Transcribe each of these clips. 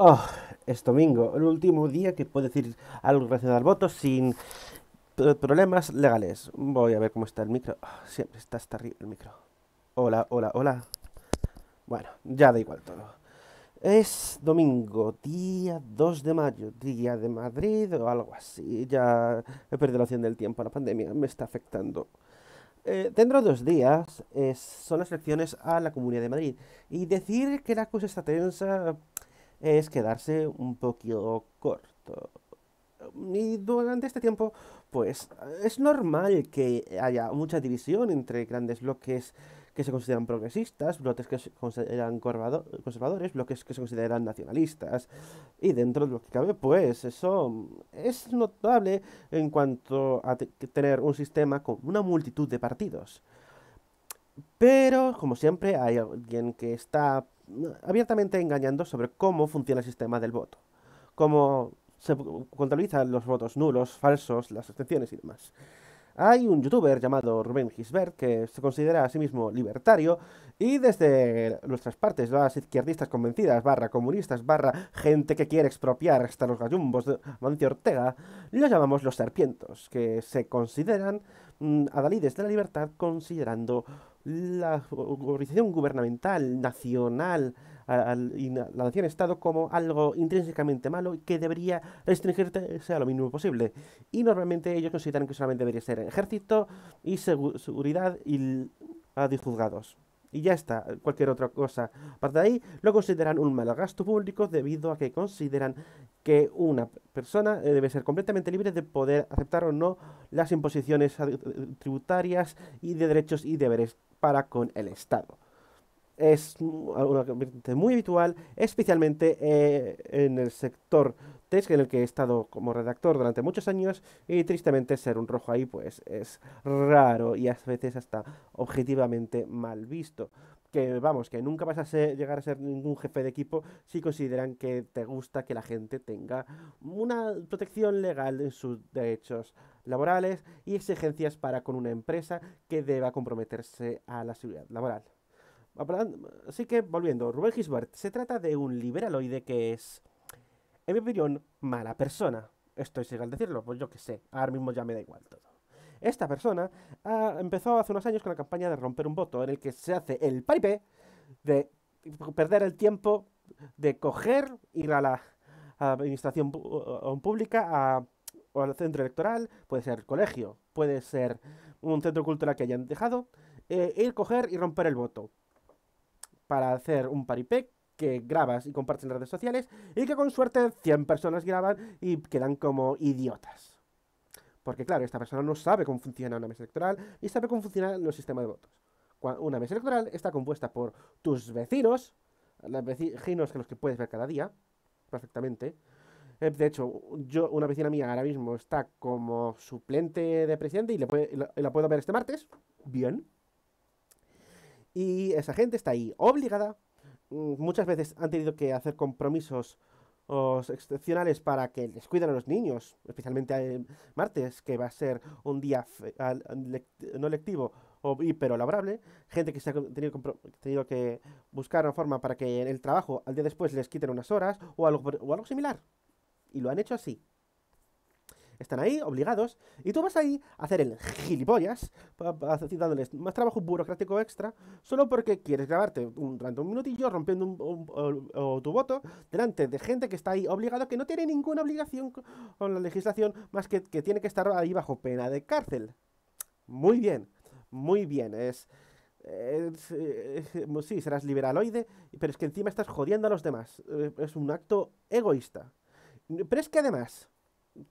Ah, es domingo, el último día que puedo decir algo relacionado al voto sin problemas legales. Voy a ver cómo está el micro. Ah, siempre está hasta arriba el micro. Hola, hola, hola. Bueno, ya da igual todo. Es domingo, día 2 de mayo, día de Madrid o algo así. Ya he perdido la opción del tiempo, la pandemia me está afectando. Eh, dentro de dos días son las elecciones a la Comunidad de Madrid. Y decir que la cosa está tensa, es quedarse un poquito corto. Y durante este tiempo, pues es normal que haya mucha división entre grandes bloques que se consideran progresistas, bloques que se consideran conservadores, bloques que se consideran nacionalistas. Y dentro de lo que cabe, pues eso es notable en cuanto a tener un sistema con una multitud de partidos. Pero, como siempre, hay alguien que está abiertamente engañando sobre cómo funciona el sistema del voto, cómo se contabilizan los votos nulos, falsos, las abstenciones y demás. Hay un youtuber llamado Rubén Gisbert que se considera a sí mismo libertario y desde nuestras partes, las izquierdistas convencidas, barra comunistas, barra gente que quiere expropiar hasta los gallumbos de Mancio Ortega, los llamamos los serpientos, que se consideran mm, adalides de la libertad considerando la organización gubernamental, nacional, y la nación-estado como algo intrínsecamente malo y que debería restringirse a lo mínimo posible. Y normalmente ellos consideran que solamente debería ser ejército y seguridad y a y ya está, cualquier otra cosa. Aparte de ahí, lo consideran un mal gasto público debido a que consideran que una persona eh, debe ser completamente libre de poder aceptar o no las imposiciones tributarias y de derechos y deberes para con el Estado. Es mm, algo muy habitual, especialmente eh, en el sector test en el que he estado como redactor durante muchos años y tristemente ser un rojo ahí pues es raro y a veces hasta objetivamente mal visto. Que vamos, que nunca vas a llegar a ser ningún jefe de equipo si consideran que te gusta que la gente tenga una protección legal en sus derechos laborales y exigencias para con una empresa que deba comprometerse a la seguridad laboral. Así que volviendo, Rubén Gisbert se trata de un liberaloide que es en mi opinión, mala persona. Estoy sin al decirlo, pues yo qué sé, ahora mismo ya me da igual todo. Esta persona ha ah, empezó hace unos años con la campaña de romper un voto, en el que se hace el paripé de perder el tiempo de coger, ir a la administración pública, o al centro electoral, puede ser colegio, puede ser un centro cultural que hayan dejado, eh, ir, coger y romper el voto para hacer un paripé que grabas y compartes en redes sociales y que con suerte 100 personas graban y quedan como idiotas. Porque claro, esta persona no sabe cómo funciona una mesa electoral y sabe cómo funciona los sistemas de votos. Una mesa electoral está compuesta por tus vecinos, los vecinos que los que puedes ver cada día, perfectamente. Eh, de hecho, yo, una vecina mía ahora mismo está como suplente de presidente y, la puedo ver este martes. Bien. Y esa gente está ahí obligada Mm, muchas veces han tenido que hacer compromisos excepcionales para que les cuidan a los niños, especialmente el martes, que va a ser un día no lectivo pero laborable, gente que se ha tenido, tenido, que buscar una forma para que en el trabajo al día después les quiten unas horas o algo, o algo similar. Y lo han hecho así están ahí, obligados, y tú vas ahí a hacer el gilipollas, dándoles más trabajo burocrático extra, solo porque quieres grabarte un, durante un minutillo rompiendo un, tu voto delante de gente que está ahí obligado, que no tiene ninguna obligación con la legislación, más que que tiene que estar ahí bajo pena de cárcel. Muy bien, muy bien, es... Es, sí, serás liberaloide, pero es que encima estás jodiendo a los demás. Eh, es un acto egoísta. Pero es que además,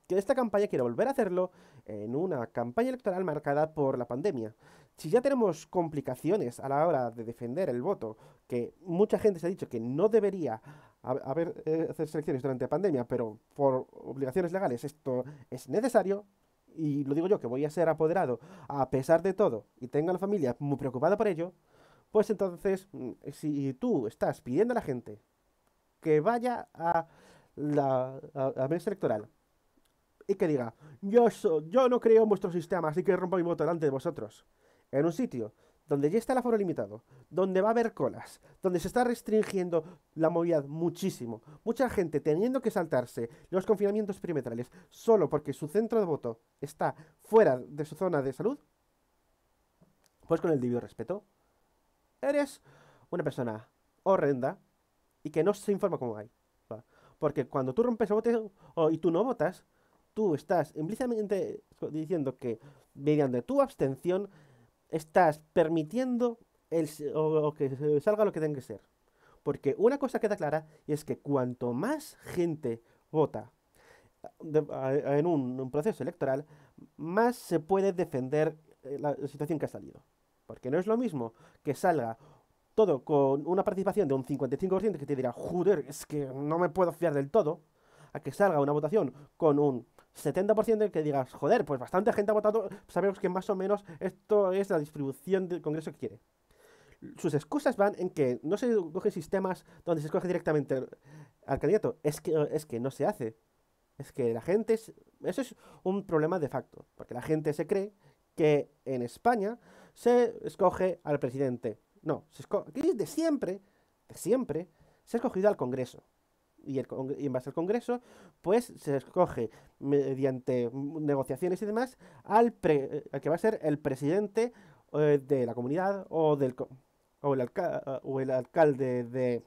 que esta campaña quiere volver a hacerlo en una campaña electoral marcada por la pandemia. Si ya tenemos complicaciones a la hora de defender el voto, que mucha gente se ha dicho que no debería haber, eh, hacer selecciones durante la pandemia, pero por obligaciones legales esto es necesario, y lo digo yo que voy a ser apoderado a pesar de todo y tengo a la familia muy preocupada por ello, pues entonces mm, si tú estás pidiendo a la gente que vaya a la mesa electoral y que diga, yo, yo no creo en vuestros sistemas y que rompo mi voto delante de vosotros. En un sitio donde ya está el aforo limitado, donde va a haber colas, donde se está restringiendo la movilidad muchísimo, mucha gente teniendo que saltarse los confinamientos perimetrales solo porque su centro de voto está fuera de su zona de salud, pues con el debido respeto, eres una persona horrenda y que no se informa como hay. Porque cuando tú rompes el voto y tú no votas, tú estás implícitamente diciendo que mediante tu abstención estás permitiendo el, que salga lo que tenga que ser. Porque una cosa queda clara y es que cuanto más gente vota en un, un, proceso electoral, más se puede defender eh, la situación que ha salido. Porque no es lo mismo que salga todo con una participación de un 55% que te dirá, joder, es que no me puedo fiar del todo, a que salga una votación con un 70% de que digas, joder, pues bastante gente ha votado, sabemos que más o menos esto es la distribución del Congreso que quiere. Sus excusas van en que no se cogen sistemas donde se escoge directamente al candidato, es que, es que no se hace. Es que la gente, es, eso es un problema de facto, porque la gente se cree que en España se escoge al presidente. No, se escoge, de siempre, de siempre, se ha escogido al Congreso y, el en base al Congreso, pues se escoge mediante negociaciones y demás al, eh, que va a ser el presidente eh, de la comunidad o del... o el, alcalde de,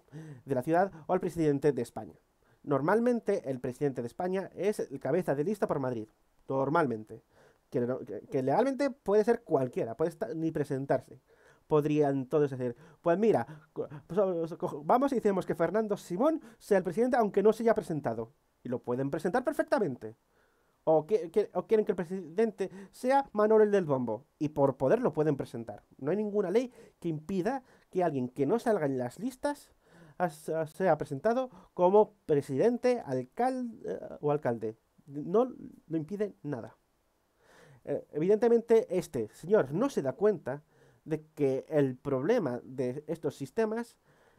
la ciudad o al presidente de España. Normalmente el presidente de España es el cabeza de lista por Madrid. Normalmente. Que, legalmente puede ser cualquiera, puede ni presentarse podrían todos decir, pues mira, vamos y decimos que Fernando Simón sea el presidente aunque no se haya presentado. Y lo pueden presentar perfectamente. O, quieren que el presidente sea Manuel del Bombo. Y por poder lo pueden presentar. No hay ninguna ley que impida que alguien que no salga en las listas sea presentado como presidente, alcalde eh, o alcalde. No lo impide nada. Eh, evidentemente, este señor no se da cuenta de que el problema de estos sistemas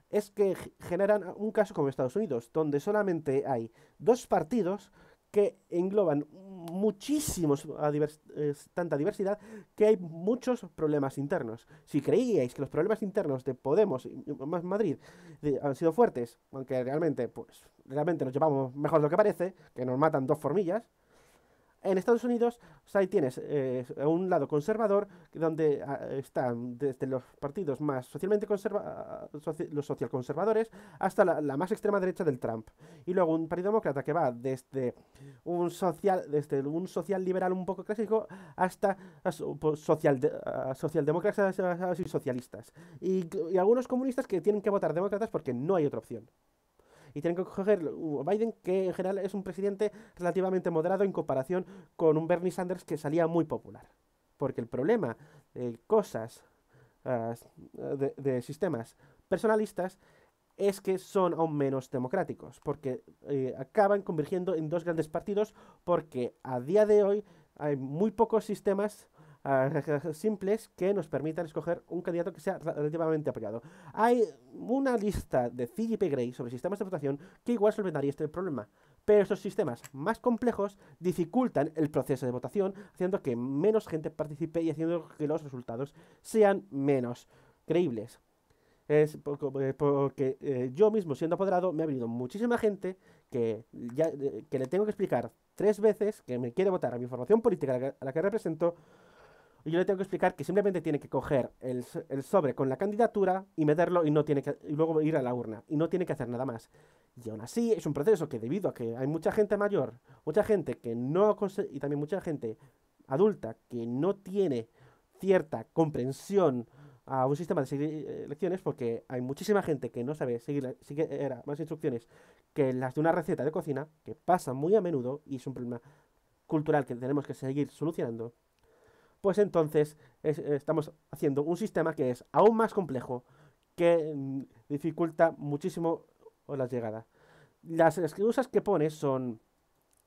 es que generan un caso como Estados Unidos, donde solamente hay dos partidos que engloban muchísimos tanta diversidad que hay muchos problemas internos. Si creíais que los problemas internos de Podemos y Madrid eh, han sido fuertes, aunque realmente pues realmente nos llevamos mejor de lo que parece, que nos matan dos formillas, en Estados Unidos, o sea, ahí tienes eh, un lado conservador, donde ah, están desde los partidos más socialmente ah, conservadores hasta la, más extrema derecha del Trump. Y luego un partido demócrata que va desde un social, desde un social liberal un poco clásico hasta ah, pues, social socialdemócratas y socialistas. y algunos comunistas que tienen que votar demócratas porque no hay otra opción y tienen que coger uh, Biden, que en general es un presidente relativamente moderado en comparación con un Bernie Sanders que salía muy popular. Porque el problema de cosas, ah, de, sistemas personalistas, es que son aún menos democráticos, porque eh, acaban convirtiendo en dos grandes partidos, porque a día de hoy hay muy pocos sistemas simples que nos permitan escoger un candidato que sea relativamente apoyado. Hay una lista de CGP Grey sobre sistemas de votación que igual solventaría este problema, pero estos sistemas más complejos dificultan el proceso de votación, haciendo que menos gente participe y haciendo que los resultados sean menos creíbles. Es eh, porque eh, yo mismo siendo apoderado me ha venido muchísima gente que, ya, eh, le tengo que explicar tres veces que me quiere votar a mi formación política a la que represento y yo le tengo que explicar que simplemente tiene que coger el, el sobre con la candidatura y meterlo y, no tiene que, luego ir a la urna. Y no tiene que hacer nada más. Y aún así es un proceso que debido a que hay mucha gente mayor, mucha gente que no y también mucha gente adulta que no tiene cierta comprensión a un sistema de eh, elecciones porque hay muchísima gente que no sabe seguir, más instrucciones que las de una receta de cocina que pasa muy a menudo y es un problema cultural que tenemos que seguir solucionando pues entonces estamos haciendo un sistema que es aún más complejo, que mm, dificulta muchísimo las llegada. Las excusas que pone son,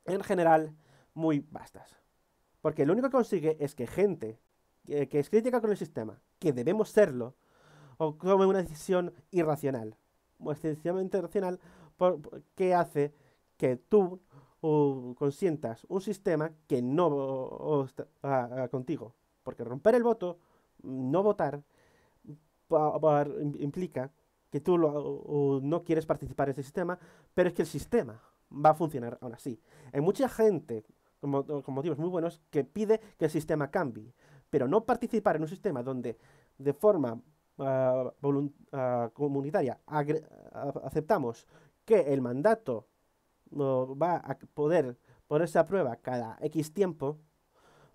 en general, muy vastas. Porque lo único que consigue es que gente que, es crítica con el sistema, que debemos serlo, o tome una decisión irracional, o excesivamente pues, irracional, por, que hace que tú o consientas un sistema que no está contigo. Porque romper el voto, no votar, implica que tú no quieres participar en ese sistema, pero es que el sistema va a funcionar aún así. Hay mucha gente, como, con motivos muy buenos, que pide que el sistema cambie, pero no participar en un sistema donde de forma ah, ah, comunitaria aceptamos que el mandato va a poder ponerse a prueba cada X tiempo,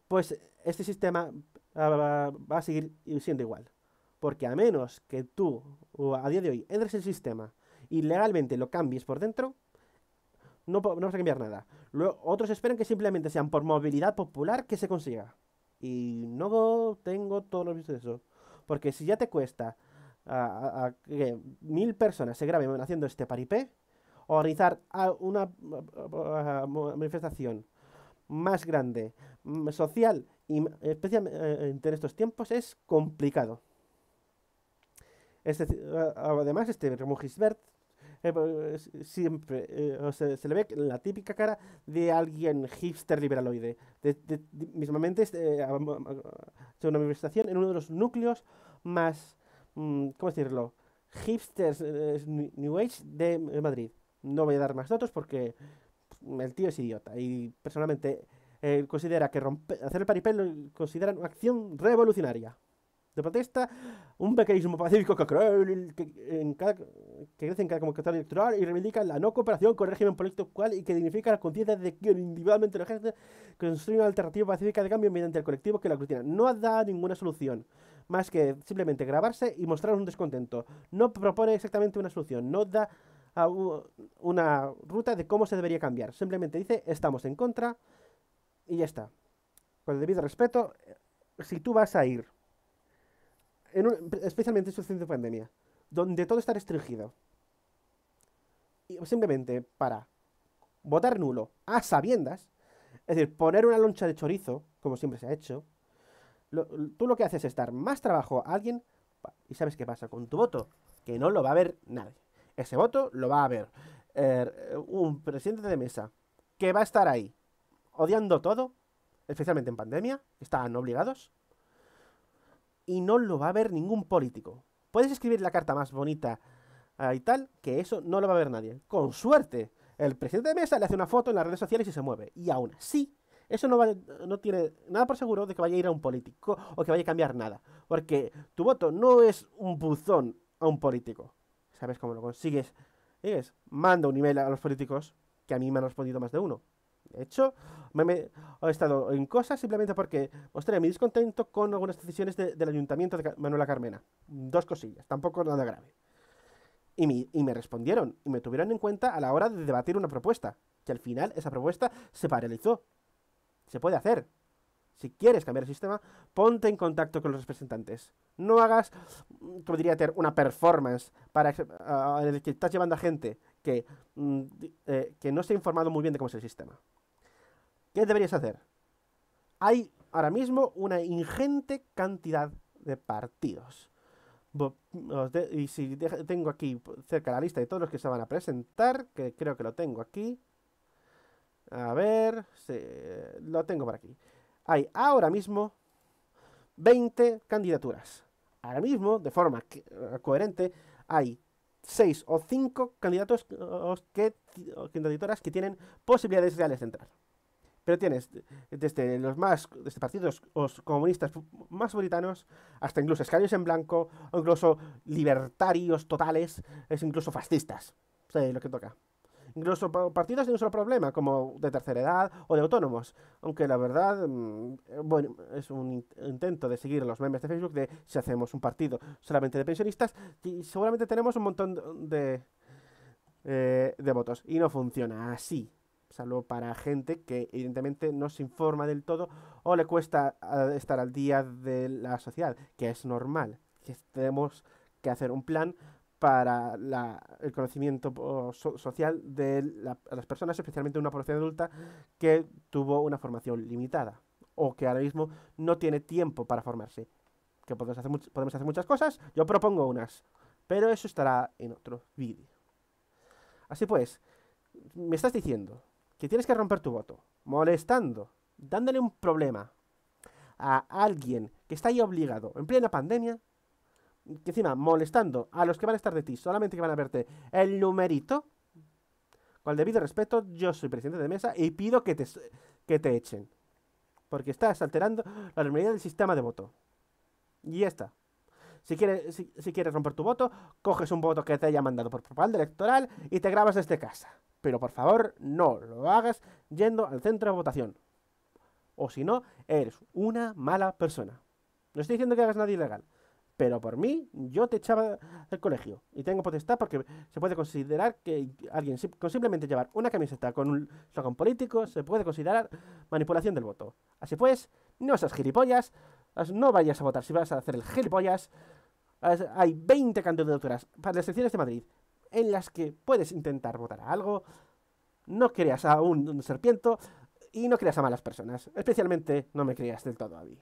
pues este sistema ah, va a seguir siendo igual. Porque a menos que tú a día de hoy entres el sistema y legalmente lo cambies por dentro, no, vas a cambiar nada. otros esperan que simplemente sean por movilidad popular que se consiga. Y no tengo todos los vistos de eso. Porque si ya te cuesta ah, que mil personas se graben haciendo este paripé, organizar una manifestación más grande, mm, social y especialmente eh, en estos tiempos es complicado. además, este Ramón Gisbert eh, pues, siempre eh, se, le ve la típica cara de alguien hipster liberaloide. mismamente este, una manifestación en uno de los núcleos más, mm, ¿cómo decirlo? Hipsters New Age de Madrid. No voy a dar más datos porque el tío es idiota y personalmente eh, considera que rompe hacer el paripelo lo considera una acción revolucionaria. De protesta, un mecanismo pacífico que, en que crece en cada convocatoria electoral y reivindica la no cooperación con el régimen político cual y que dignifica la conciencia de que individualmente la gente construye una alternativa pacífica de cambio mediante el colectivo que la aglutina. No da ninguna solución más que simplemente grabarse y mostrar un descontento. No propone exactamente una solución, no da una ruta de cómo se debería cambiar. Simplemente dice, estamos en contra y ya está. Con el debido respeto, eh, si tú vas a ir, en un, especialmente en situación de pandemia, donde todo está restringido, y simplemente para votar nulo a sabiendas, es decir, poner una loncha de chorizo, como siempre se ha hecho, tú lo que haces es dar más trabajo a alguien y sabes qué pasa con tu voto, que no lo va a ver nadie ese voto lo va a ver er, un presidente de mesa que va a estar ahí odiando todo, especialmente en pandemia, están obligados, y no lo va a ver ningún político. Puedes escribir la carta más bonita ah, y tal, que eso no lo va a ver nadie. Con suerte, el presidente de mesa le hace una foto en las redes sociales y se mueve. Y aún así, eso no, no tiene nada por seguro de que vaya a ir a un político o que vaya a cambiar nada. Porque tu voto no es un buzón a un político. ¿Sabes cómo lo consigues? Es, manda un email a los políticos, que a mí me han respondido más de uno. De hecho, me, he estado en cosas simplemente porque mostré mi descontento con algunas decisiones del ayuntamiento de Manuela Carmena. Dos cosillas, tampoco nada grave. Y me, y me respondieron, y me tuvieron en cuenta a la hora de debatir una propuesta, que al final esa propuesta se paralizó. Se puede hacer, si quieres cambiar el sistema, ponte en contacto con los representantes. No hagas, mm, como diría Ter, una performance para el que estás llevando a gente que, mm, eh, que no se ha informado muy bien de cómo es el sistema. ¿Qué deberías hacer? Hay ahora mismo una ingente cantidad de partidos. Y si tengo aquí cerca la lista de todos los que se van a presentar, que creo que lo tengo aquí. A ver, lo tengo por aquí hay ahora mismo 20 candidaturas. Ahora mismo, de forma eh, coherente, hay 6 o 5 candidatos eh, que, candidaturas que tienen posibilidades reales de entrar. Pero tienes desde los más desde partidos comunistas más puritanos hasta incluso escarios en blanco, o incluso libertarios totales, es incluso fascistas. O sea, lo que toca. Incluso partidos de un solo problema, como de tercera edad o de autónomos. Aunque la verdad, mm, eh, bueno, es un intento de seguir los memes de Facebook de si hacemos un partido solamente de pensionistas, y seguramente tenemos un montón de, de eh, votos. Y no funciona así. Salvo para gente que evidentemente no se informa del todo o le cuesta estar al día de la sociedad, que es normal. Que tenemos que hacer un plan para el conocimiento social de las personas, especialmente de una población adulta que tuvo una formación limitada o que ahora mismo no tiene tiempo para formarse. Que podemos hacer, podemos hacer muchas cosas, yo propongo unas, pero eso estará en otro vídeo. Así pues, me estás diciendo que tienes que romper tu voto, molestando, dándole un problema a alguien que está ahí obligado en plena pandemia que encima molestando a los que van a estar de ti, solamente que van a verte el numerito, con el debido respeto, yo soy presidente de mesa y pido que te, que te echen. Porque estás alterando la normalidad del sistema de voto. Y ya está. Si quieres, si, quieres romper tu voto, coges un voto que te haya mandado por propaganda electoral y te grabas desde casa. Pero por favor, no lo hagas yendo al centro de votación. O si no, eres una mala persona. No estoy diciendo que hagas nada ilegal pero por mí yo te echaba del colegio. Y tengo potestad porque se puede considerar que alguien con simplemente llevar una camiseta con un slogan político se puede considerar manipulación del voto. Así pues, no seas gilipollas, no vayas a votar si vas a hacer el gilipollas. Hay 20 candidaturas para las elecciones de Madrid en las que puedes intentar votar a algo. No creas a un, un serpiento y no creas a malas personas. Especialmente no me creas del todo a mí.